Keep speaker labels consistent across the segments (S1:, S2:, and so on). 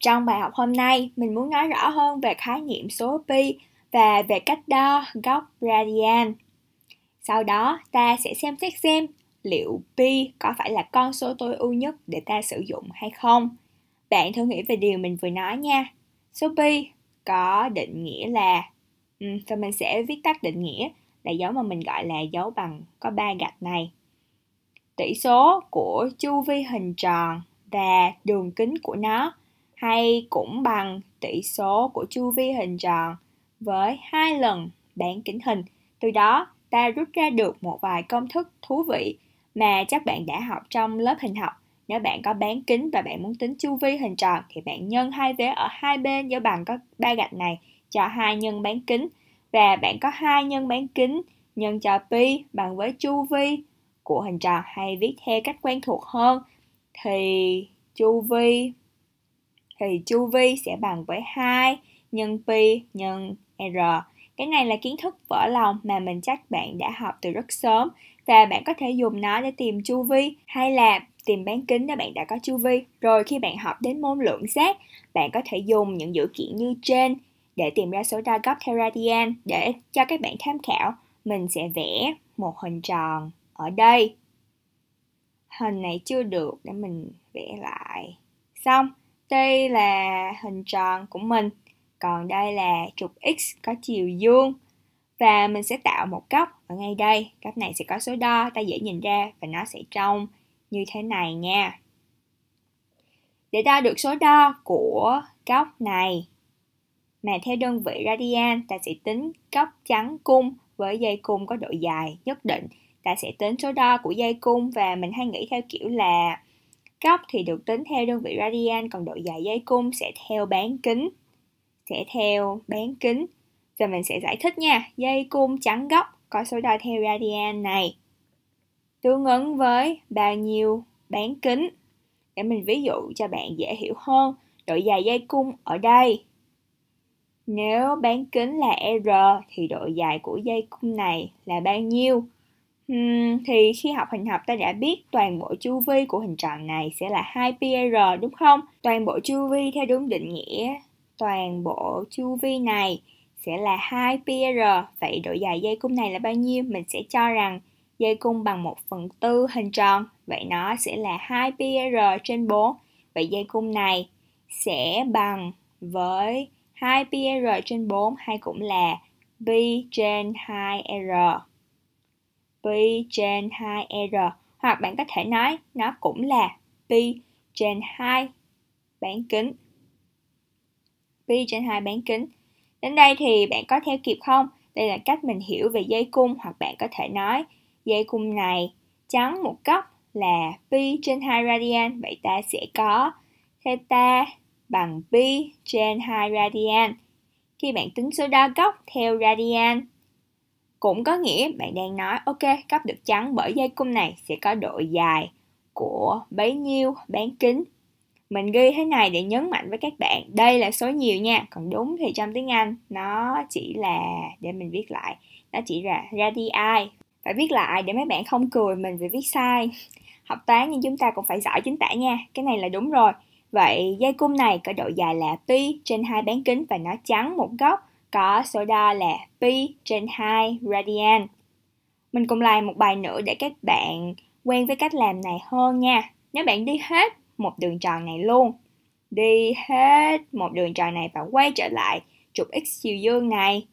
S1: Trong bài học hôm nay, mình muốn nói rõ hơn về khái niệm số pi và về cách đo góc radian. Sau đó, ta sẽ xem xét xem liệu pi có phải là con số tối ưu nhất để ta sử dụng hay không. Bạn thử nghĩ về điều mình vừa nói nha. Số pi có định nghĩa là ừ, và mình sẽ viết tắt định nghĩa là dấu mà mình gọi là dấu bằng có ba gạch này. Tỷ số của chu vi hình tròn và đường kính của nó hay cũng bằng tỷ số của chu vi hình tròn với hai lần bán kính hình. Từ đó, ta rút ra được một vài công thức thú vị mà chắc bạn đã học trong lớp hình học. Nếu bạn có bán kính và bạn muốn tính chu vi hình tròn thì bạn nhân hai vế ở hai bên do bằng có ba gạch này cho hai nhân bán kính và bạn có hai nhân bán kính nhân cho pi bằng với chu vi của hình tròn hay viết theo cách quen thuộc hơn thì chu vi thì chu vi sẽ bằng với 2 nhân pi nhân r. Cái này là kiến thức vỡ lòng mà mình chắc bạn đã học từ rất sớm và bạn có thể dùng nó để tìm chu vi hay là tìm bán kính nếu bạn đã có chu vi. Rồi khi bạn học đến môn lượng giác, bạn có thể dùng những dữ kiện như trên để tìm ra số đo góc theo radian để cho các bạn tham khảo. Mình sẽ vẽ một hình tròn ở đây. Hình này chưa được để mình vẽ lại. Xong. Đây là hình tròn của mình, còn đây là trục x có chiều vuông. Và mình sẽ tạo một góc ở ngay đây, góc này sẽ có số đo, ta dễ nhìn ra và nó sẽ trông như thế này nha. Để đo được số đo của góc này, mà theo đơn vị radian ta sẽ tính góc chắn cung với dây cung có độ dài nhất định ta sẽ tính số đo của dây cung và mình hay nghĩ theo kiểu là Góc thì được tính theo đơn vị radian, còn độ dài dây cung sẽ theo bán kính. Sẽ theo bán kính. Giờ mình sẽ giải thích nha. Dây cung chắn góc có số đo theo radian này. Tương ứng với bao nhiêu bán kính. Để mình ví dụ cho bạn dễ hiểu hơn. Độ dài dây cung ở đây. Nếu bán kính là R thì độ dài của dây cung này là bao nhiêu? Uhm, thì khi học hình học ta đã biết toàn bộ chu vi của hình tròn này sẽ là 2πr đúng không? Toàn bộ chu vi theo đúng định nghĩa toàn bộ chu vi này sẽ là 2πr. Vậy độ dài dây cung này là bao nhiêu? Mình sẽ cho rằng dây cung bằng 1 phần tư hình tròn. Vậy nó sẽ là 2πr trên 4. Vậy dây cung này sẽ bằng với 2πr trên 4 hay cũng là pi trên 2r pi trên 2r hoặc bạn có thể nói nó cũng là pi trên 2 bán kính. Pi trên 2 bán kính. Đến đây thì bạn có theo kịp không? Đây là cách mình hiểu về dây cung hoặc bạn có thể nói dây cung này chắn một góc là pi trên 2 radian, vậy ta sẽ có theta bằng pi trên 2 radian. Khi bạn tính số đo góc theo radian cũng có nghĩa bạn đang nói ok, cắp được chắn bởi dây cung này sẽ có độ dài của bấy nhiêu bán kính. Mình ghi thế này để nhấn mạnh với các bạn, đây là số nhiều nha. Còn đúng thì trong tiếng Anh nó chỉ là để mình viết lại, nó chỉ là radii. Phải viết lại để mấy bạn không cười mình vì viết sai. Học toán nhưng chúng ta cũng phải giỏi chính tả nha. Cái này là đúng rồi. Vậy dây cung này có độ dài là pi trên hai bán kính và nó chắn một góc có số đo là pi trên 2 radian. Mình cùng làm một bài nữa để các bạn quen với cách làm này hơn nha. Nếu bạn đi hết một đường tròn này luôn, đi hết một đường tròn này và quay trở lại trục x chiều dương này,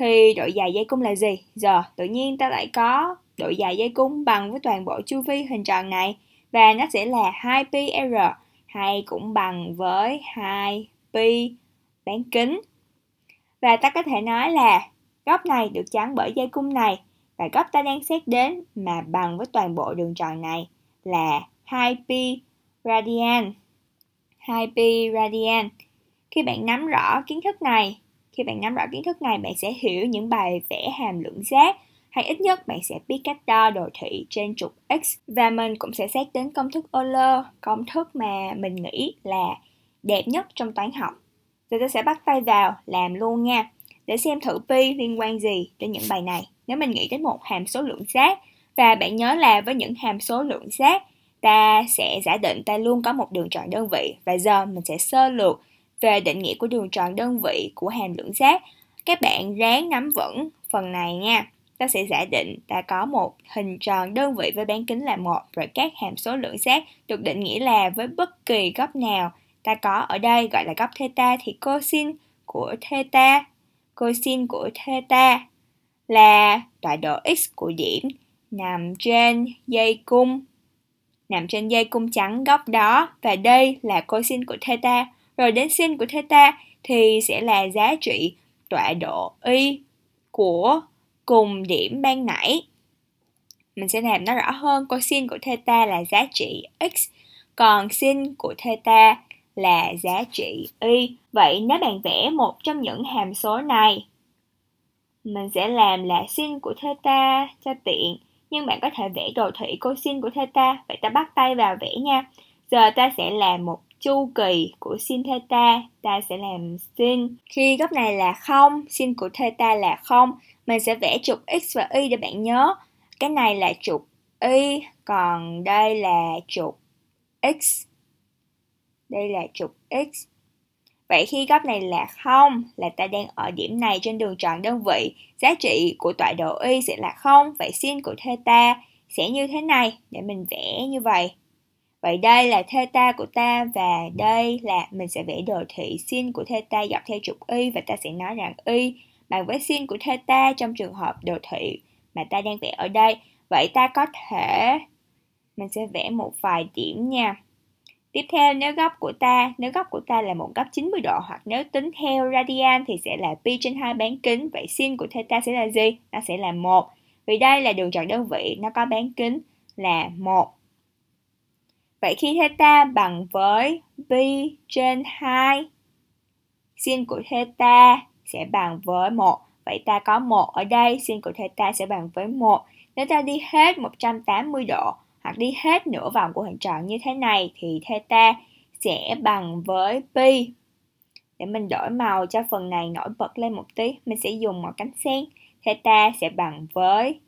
S1: thì độ dài dây cung là gì? Giờ tự nhiên ta lại có độ dài dây cung bằng với toàn bộ chu vi hình tròn này và nó sẽ là 2πr hay cũng bằng với 2 pi bán kính và ta có thể nói là góc này được chắn bởi dây cung này và góc ta đang xét đến mà bằng với toàn bộ đường tròn này là 2 π radian. 2 π radian. Khi bạn nắm rõ kiến thức này, khi bạn nắm rõ kiến thức này bạn sẽ hiểu những bài vẽ hàm lượng giác hay ít nhất bạn sẽ biết cách đo đồ thị trên trục x và mình cũng sẽ xét đến công thức Euler, công thức mà mình nghĩ là đẹp nhất trong toán học. Giờ ta sẽ bắt tay vào làm luôn nha để xem thử pi liên quan gì đến những bài này. Nếu mình nghĩ đến một hàm số lượng giác và bạn nhớ là với những hàm số lượng giác ta sẽ giả định ta luôn có một đường tròn đơn vị và giờ mình sẽ sơ lược về định nghĩa của đường tròn đơn vị của hàm lượng giác. Các bạn ráng nắm vững phần này nha. Ta sẽ giả định ta có một hình tròn đơn vị với bán kính là một rồi các hàm số lượng giác được định nghĩa là với bất kỳ góc nào ta có ở đây gọi là góc theta thì cosine của theta cosine của theta là tọa độ x của điểm nằm trên dây cung nằm trên dây cung trắng góc đó và đây là cosine của theta rồi đến sin của theta thì sẽ là giá trị tọa độ y của cùng điểm ban nãy mình sẽ làm nó rõ hơn cosine của theta là giá trị x còn sin của theta là giá trị y. Vậy nếu bạn vẽ một trong những hàm số này, mình sẽ làm là sin của theta cho tiện. Nhưng bạn có thể vẽ đồ thị cosin của theta. Vậy ta bắt tay vào vẽ nha. Giờ ta sẽ làm một chu kỳ của sin theta. Ta sẽ làm sin. Khi góc này là không, sin của theta là không. Mình sẽ vẽ trục x và y để bạn nhớ. Cái này là trục y, còn đây là trục x đây là trục x. Vậy khi góc này là không là ta đang ở điểm này trên đường tròn đơn vị, giá trị của tọa độ y sẽ là không vậy sin của theta sẽ như thế này để mình vẽ như vậy. Vậy đây là theta của ta và đây là mình sẽ vẽ đồ thị sin của theta dọc theo trục y và ta sẽ nói rằng y bằng với sin của theta trong trường hợp đồ thị mà ta đang vẽ ở đây. Vậy ta có thể mình sẽ vẽ một vài điểm nha. Tiếp theo nếu góc của ta, nếu góc của ta là một góc 90 độ hoặc nếu tính theo radian thì sẽ là pi trên 2 bán kính. Vậy sin của theta sẽ là gì? Nó sẽ là 1. Vì đây là đường tròn đơn vị, nó có bán kính là 1. Vậy khi theta bằng với pi trên 2, sin của theta sẽ bằng với 1. Vậy ta có 1 ở đây, sin của theta sẽ bằng với 1. Nếu ta đi hết 180 độ hoặc đi hết nửa vòng của hình tròn như thế này thì theta sẽ bằng với pi. Để mình đổi màu cho phần này nổi bật lên một tí, mình sẽ dùng màu cánh sen. Theta sẽ bằng với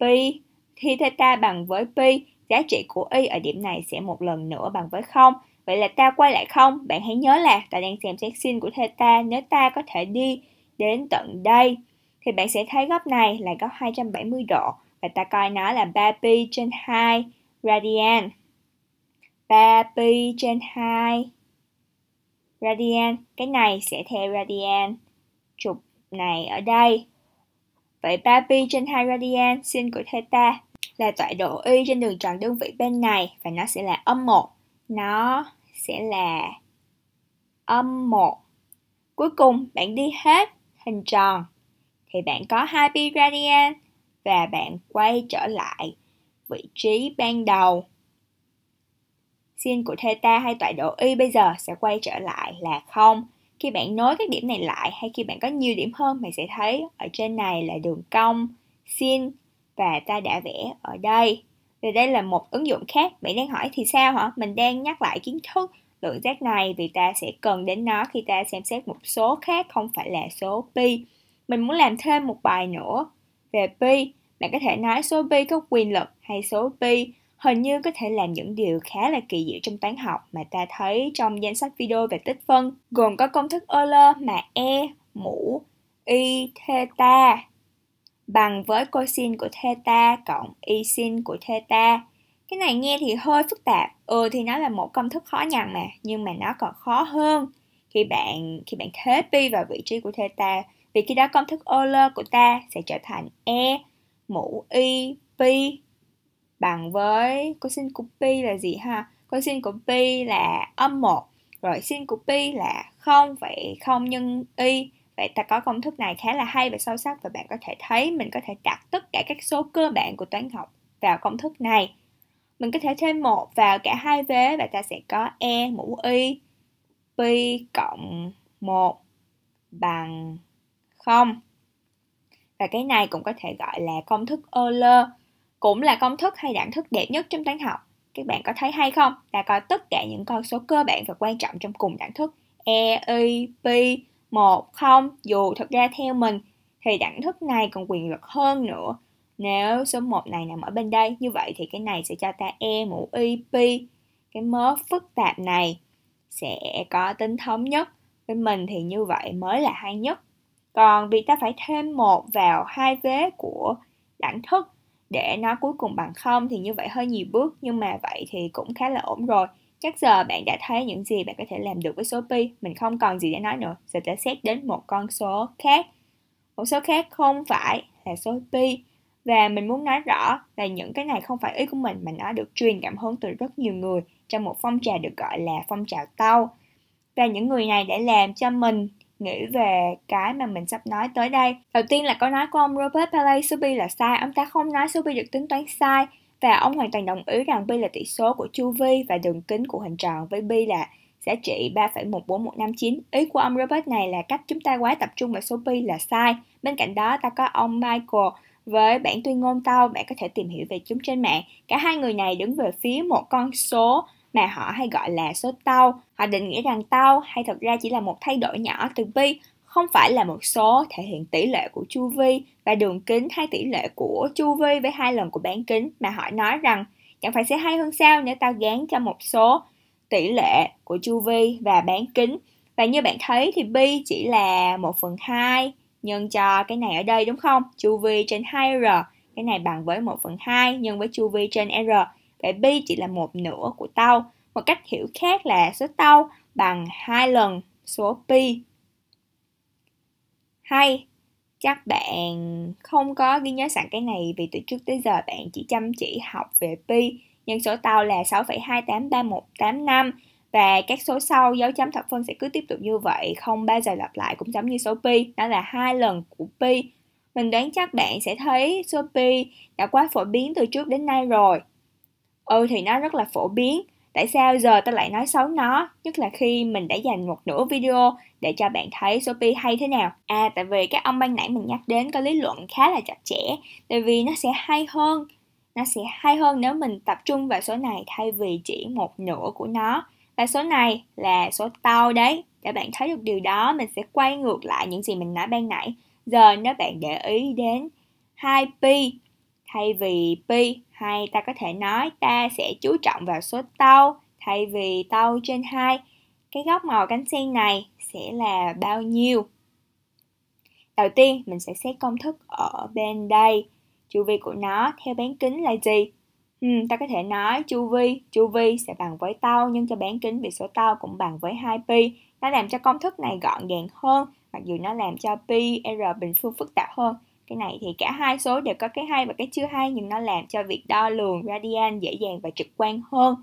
S1: pi. Khi theta bằng với pi, giá trị của y ở điểm này sẽ một lần nữa bằng với 0. Vậy là ta quay lại không? Bạn hãy nhớ là ta đang xem xét sin của theta, nếu ta có thể đi đến tận đây thì bạn sẽ thấy góc này là góc 270 độ và ta coi nó là 3 pi trên 2 radian 3 pi trên 2 radian cái này sẽ theo radian trục này ở đây vậy 3 pi trên 2 radian sin của theta là tọa độ y trên đường tròn đơn vị bên này và nó sẽ là âm 1 nó sẽ là âm 1 cuối cùng bạn đi hết hình tròn thì bạn có 2 pi radian và bạn quay trở lại vị trí ban đầu. Sin của theta hay tọa độ y bây giờ sẽ quay trở lại là không. Khi bạn nối các điểm này lại hay khi bạn có nhiều điểm hơn, bạn sẽ thấy ở trên này là đường cong, sin và ta đã vẽ ở đây. Và đây là một ứng dụng khác. Bạn đang hỏi thì sao hả? Mình đang nhắc lại kiến thức lượng giác này vì ta sẽ cần đến nó khi ta xem xét một số khác không phải là số pi. Mình muốn làm thêm một bài nữa về pi, bạn có thể nói số pi có quy luật hay số pi hình như có thể làm những điều khá là kỳ diệu trong toán học mà ta thấy trong danh sách video về tích phân, gồm có công thức Euler mà E mũ y theta bằng với cosine của theta cộng y sin của theta. Cái này nghe thì hơi phức tạp, ừ thì nó là một công thức khó nhằn mà, nhưng mà nó còn khó hơn khi bạn khi bạn thế pi vào vị trí của theta vì khi đó công thức Euler của ta sẽ trở thành E mũ Y pi bằng với cosin của pi là gì ha? Cosin của pi là âm 1, rồi sin của pi là 0, vậy 0 nhân y. Vậy ta có công thức này khá là hay và sâu sắc và bạn có thể thấy mình có thể đặt tất cả các số cơ bản của toán học vào công thức này. Mình có thể thêm một vào cả hai vế và ta sẽ có e mũ y pi cộng 1 bằng không. Và cái này cũng có thể gọi là công thức Euler, cũng là công thức hay đẳng thức đẹp nhất trong toán học. Các bạn có thấy hay không? Là có tất cả những con số cơ bản và quan trọng trong cùng đẳng thức E, I, P, một không dù thật ra theo mình thì đẳng thức này còn quyền lực hơn nữa. Nếu số 1 này nằm ở bên đây, như vậy thì cái này sẽ cho ta E mũ Y, P. Cái mớ phức tạp này sẽ có tính thống nhất. Với mình thì như vậy mới là hay nhất còn vì ta phải thêm một vào hai vế của đẳng thức để nó cuối cùng bằng không thì như vậy hơi nhiều bước nhưng mà vậy thì cũng khá là ổn rồi chắc giờ bạn đã thấy những gì bạn có thể làm được với số pi mình không còn gì để nói nữa giờ ta xét đến một con số khác một số khác không phải là số pi và mình muốn nói rõ là những cái này không phải ý của mình mà nó được truyền cảm hứng từ rất nhiều người trong một phong trào được gọi là phong trào tau và những người này đã làm cho mình nghĩ về cái mà mình sắp nói tới đây. Đầu tiên là câu nói của ông Robert Pele Subi là sai, ông ta không nói Subi được tính toán sai và ông hoàn toàn đồng ý rằng Pi là tỷ số của chu vi và đường kính của hình tròn với Pi là giá trị 3,14159. Ý của ông Robert này là cách chúng ta quá tập trung vào số pi là sai. Bên cạnh đó ta có ông Michael với bản tuyên ngôn tao bạn có thể tìm hiểu về chúng trên mạng. Cả hai người này đứng về phía một con số mà họ hay gọi là số tau. Họ định nghĩa rằng tau hay thật ra chỉ là một thay đổi nhỏ từ pi, không phải là một số thể hiện tỷ lệ của chu vi và đường kính hay tỷ lệ của chu vi với hai lần của bán kính mà họ nói rằng chẳng phải sẽ hay hơn sao nếu tao gán cho một số tỷ lệ của chu vi và bán kính và như bạn thấy thì pi chỉ là 1 phần 2 nhân cho cái này ở đây đúng không? Chu vi trên 2R. Cái này bằng với 1 phần 2 nhân với chu vi trên R cái bi chỉ là một nửa của tau. Một cách hiểu khác là số tau bằng hai lần số pi. Hay, chắc bạn không có ghi nhớ sẵn cái này vì từ trước tới giờ bạn chỉ chăm chỉ học về pi. Nhân số tau là 6,283185 và các số sau dấu chấm thập phân sẽ cứ tiếp tục như vậy, không bao giờ lặp lại cũng giống như số pi, đó là hai lần của pi. Mình đoán chắc bạn sẽ thấy số pi đã quá phổ biến từ trước đến nay rồi ừ thì nó rất là phổ biến tại sao giờ ta lại nói xấu nó nhất là khi mình đã dành một nửa video để cho bạn thấy shopee hay thế nào à tại vì các ông ban nãy mình nhắc đến có lý luận khá là chặt chẽ tại vì nó sẽ hay hơn nó sẽ hay hơn nếu mình tập trung vào số này thay vì chỉ một nửa của nó và số này là số tao đấy để bạn thấy được điều đó mình sẽ quay ngược lại những gì mình nói ban nãy giờ nếu bạn để ý đến 2 pi thay vì pi hay ta có thể nói ta sẽ chú trọng vào số tau thay vì tau trên 2. Cái góc màu cánh sen này sẽ là bao nhiêu? Đầu tiên mình sẽ xét công thức ở bên đây. Chu vi của nó theo bán kính là gì? Ừ, ta có thể nói chu vi, chu vi sẽ bằng với tau nhưng cho bán kính vì số tau cũng bằng với 2pi. Nó làm cho công thức này gọn gàng hơn, mặc dù nó làm cho pi r bình phương phức tạp hơn cái này thì cả hai số đều có cái hay và cái chưa hay nhưng nó làm cho việc đo lường radian dễ dàng và trực quan hơn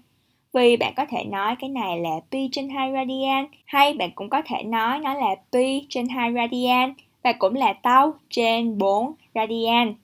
S1: vì bạn có thể nói cái này là pi trên 2 radian hay bạn cũng có thể nói nó là pi trên 2 radian và cũng là tau trên 4 radian.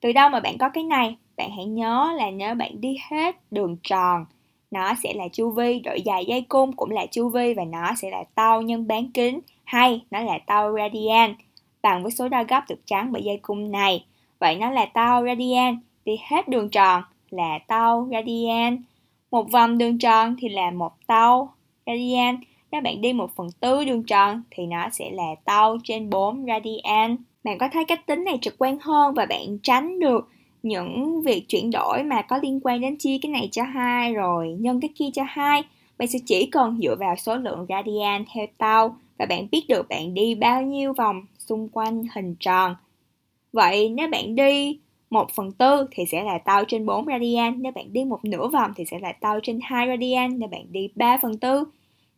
S1: Từ đâu mà bạn có cái này? Bạn hãy nhớ là nếu bạn đi hết đường tròn, nó sẽ là chu vi, độ dài dây cung cũng là chu vi và nó sẽ là tau nhân bán kính hay nó là tau radian bằng với số đo góc được chắn bởi dây cung này. Vậy nó là tau radian, đi hết đường tròn là tau radian. Một vòng đường tròn thì là một tau radian. Nếu bạn đi một phần tư đường tròn thì nó sẽ là tau trên 4 radian. Bạn có thấy cách tính này trực quan hơn và bạn tránh được những việc chuyển đổi mà có liên quan đến chia cái này cho hai rồi nhân cái kia cho hai bạn sẽ chỉ cần dựa vào số lượng radian theo tau và bạn biết được bạn đi bao nhiêu vòng xung quanh hình tròn. Vậy nếu bạn đi 1 phần tư thì sẽ là tao trên 4 radian, nếu bạn đi một nửa vòng thì sẽ là tao trên 2 radian, nếu bạn đi 3 phần tư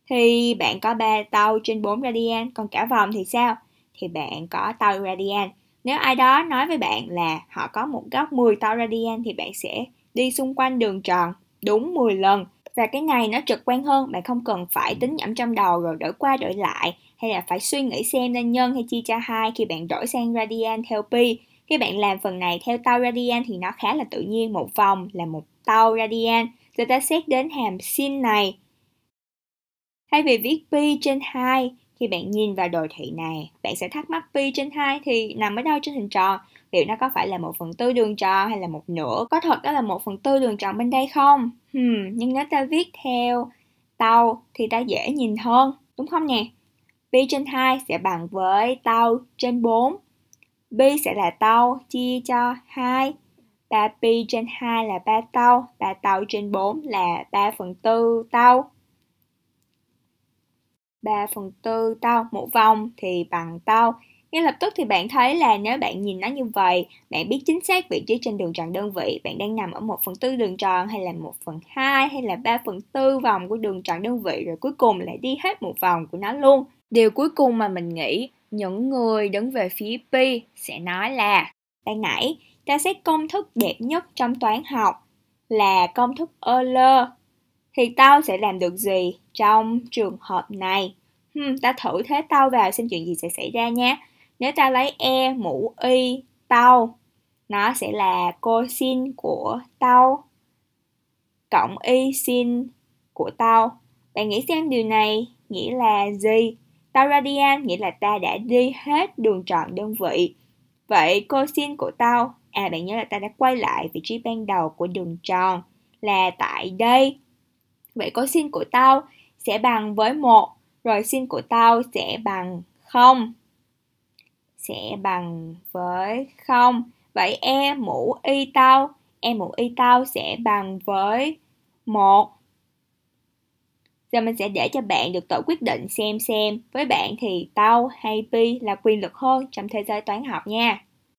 S1: thì bạn có 3 tao trên 4 radian, còn cả vòng thì sao? Thì bạn có tao radian. Nếu ai đó nói với bạn là họ có một góc 10 tau radian thì bạn sẽ đi xung quanh đường tròn đúng 10 lần. Và cái này nó trực quan hơn, bạn không cần phải tính nhẩm trong đầu rồi đổi qua đổi lại hay là phải suy nghĩ xem nên nhân hay chia cho hai khi bạn đổi sang radian theo pi. Khi bạn làm phần này theo tau radian thì nó khá là tự nhiên, một vòng là một tau radian. Rồi ta xét đến hàm sin này. Thay vì viết pi trên 2, khi bạn nhìn vào đồ thị này, bạn sẽ thắc mắc pi trên 2 thì nằm ở đâu trên hình tròn? Liệu nó có phải là một phần tư đường tròn hay là một nửa? Có thật đó là một phần tư đường tròn bên đây không? Hmm, nhưng nếu ta viết theo tàu thì ta dễ nhìn hơn, đúng không nè? pi trên 2 sẽ bằng với tau trên 4. Pi sẽ là tau chia cho 2. 3 pi trên 2 là 3 tau, 3 tau trên 4 là 3 phần 4 tau. 3 phần 4 tau, một vòng thì bằng tau. Ngay lập tức thì bạn thấy là nếu bạn nhìn nó như vậy, bạn biết chính xác vị trí trên đường tròn đơn vị, bạn đang nằm ở 1 phần tư đường tròn hay là 1 phần 2 hay là 3 phần tư vòng của đường tròn đơn vị rồi cuối cùng lại đi hết một vòng của nó luôn. Điều cuối cùng mà mình nghĩ những người đứng về phía pi sẽ nói là Ban nãy ta xét công thức đẹp nhất trong toán học là công thức Euler thì tao sẽ làm được gì trong trường hợp này? Hmm, ta thử thế tao vào xem chuyện gì sẽ xảy ra nhé. Nếu ta lấy E mũ Y tao, nó sẽ là cosin của tao cộng Y sin của tao. Bạn nghĩ xem điều này nghĩa là gì? Tao radian nghĩa là ta đã đi hết đường tròn đơn vị. Vậy cô của tao, à bạn nhớ là ta đã quay lại vị trí ban đầu của đường tròn là tại đây. Vậy cô của tao sẽ bằng với một rồi sin của tao sẽ bằng 0. Sẽ bằng với 0. Vậy e mũ y tao, e mũ y tao sẽ bằng với 1 Giờ mình sẽ để cho bạn được tự quyết định xem xem với bạn thì tao hay pi là quyền lực hơn trong thế giới toán học nha.